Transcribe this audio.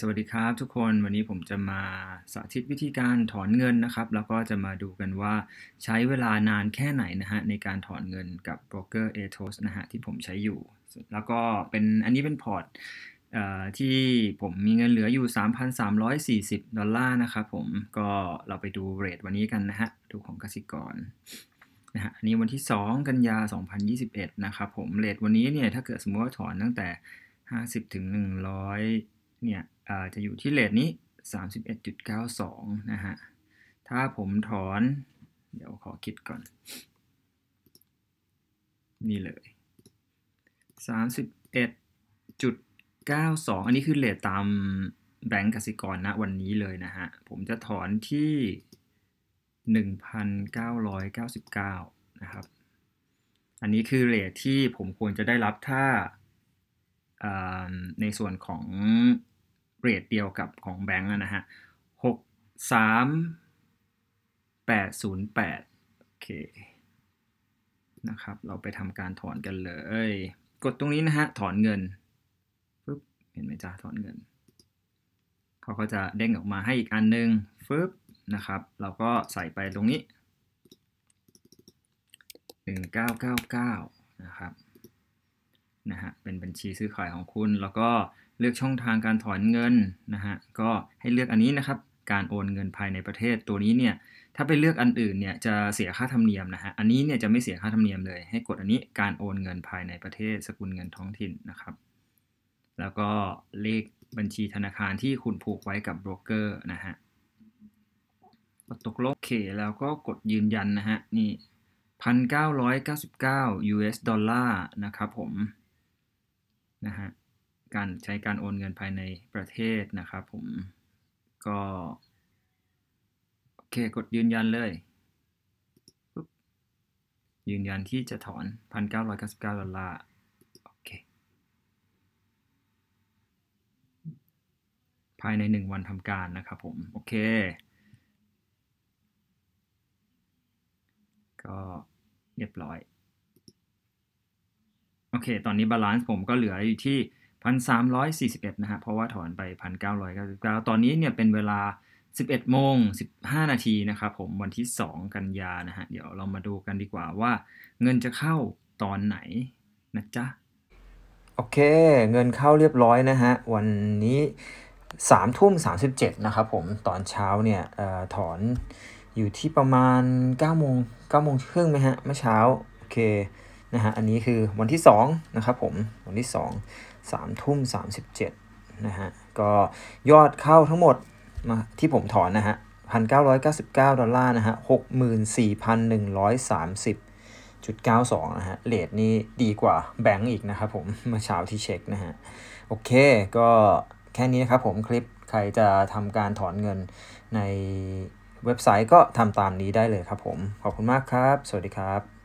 สวัสดีครับทุกคนวันนี้ผมจะมาสาธิตวิธีการถอนเงินนะครับ แล้วก็จะมาดูกันว่าใช้เวลานานแค่ไหนนะฮะในการถอนเงินกับโบรกเกอร์เอทสนะฮะที่ผมใช้อยู่แล้วก็เป็นอันนี้เป็นพอร์ตที่ผมมีเงินเหลืออยู่ 3,340ดอลลาร์นะครับผมก็เราไปดูเรทวันนี้กันนะฮะดูของกสิกรนะฮะอันนี้วันที่ 2 กันยา 2021นะครับผมเรทวันนี้เนี่ยถ้าเกิดสมมติว่าถอนตั้งแต่ 50ถึง100เนี่ย จะอยู่ที่เลทนี้ 31.92 นะฮะ ถ้าผมถอน เดี๋ยวขอคิดก่อน นี่เลย 31.92 อันนี้คือเลทตามแบงก์กสิกรนะวันนี้เลยนะฮะ ผมจะถอนที่ 1,999 นะครับ อันนี้คือเลทที่ผมควรจะได้รับถ้าในส่วนของรดเดียวกับของแบงก์นะฮะหกสามแปดศูนย์แปดโอเค นะครับ เราไปทำการถอนกันเลย กดตรงนี้นะฮะ ถอนเงิน ปึ๊บ เห็นไหมจ้าถอนเงิน เขาก็จะเด้งออกมาให้อีกอันนึงปึ๊บ นะครับ เราก็ใส่ไปตรงนี้ 1999นะฮะ เป็นบัญชีซื้อขายของคุณ แล้วก็เลือกช่องทางการถอนเงินนะฮะ ก็ให้เลือกอันนี้นะครับ การโอนเงินภายในประเทศ ตัวนี้เนี่ย ถ้าไปเลือกอันอื่นเนี่ย จะเสียค่าธรรมเนียมนะฮะ อันนี้เนี่ยจะไม่เสียค่าธรรมเนียมเลย ให้กดอันนี้ การโอนเงินภายในประเทศสกุลเงินท้องถิ่นนะครับ แล้วก็เลขบัญชีธนาคารที่คุณผูกไว้กับโบรกเกอร์นะฮะกดตกลง โอเค แล้วก็กดยืนยันนะฮะ นี่1,999 US ดอลลาร์นะครับผมนะฮะ การใช้การโอนเงินภายในประเทศนะครับผม ก็ โอเค กดยืนยันเลยยืนยันที่จะถอน 1,999ดอลลาร์โอเค ภายใน1วันทำการนะครับผม โอเค ก็เรียบร้อยโอเค ตอนนี้บาลานซ์ผมก็เหลืออยู่ที่พันสามร้อยสี่สิบเอ็ดนะฮะ เพราะว่าถอนไปพันเก้าร้อยเก้าสิบเก้าตอนนี้เนี่ยเป็นเวลาสิบเอ็ดโมงสิบห้านาทีนะครับผม วันที่สองกันยานะฮะ เดี๋ยวเรามาดูกันดีกว่าว่า เงินจะเข้าตอนไหน นะจ๊ะ โอเค เงินเข้าเรียบร้อยนะฮะ วันนี้สามทุ่มสามสิบเจ็ดนะครับผม ตอนเช้าเนี่ยอถอนอยู่ที่ประมาณ9โมง9โมงครึ่งไหมฮะเมื่อเช้า โอเคนะฮะ อันนี้คือวันที่ 2 นะครับผม วันที่2 3ทุ่ม 37 นะฮะ ก็ยอดเข้าทั้งหมดมาที่ผมถอนนะฮะ1,999ดอลลาร์นะฮะ 64,130.92 นะฮะเลทนี่ดีกว่า แบงก์อีกนะครับผมเมื่อเช้าที่เช็คนะฮะ โอเค ก็แค่นี้นะครับผมคลิปใครจะทำการถอนเงินในเว็บไซต์ก็ทำตามนี้ได้เลยครับผม ขอบคุณมากครับ สวัสดีครับ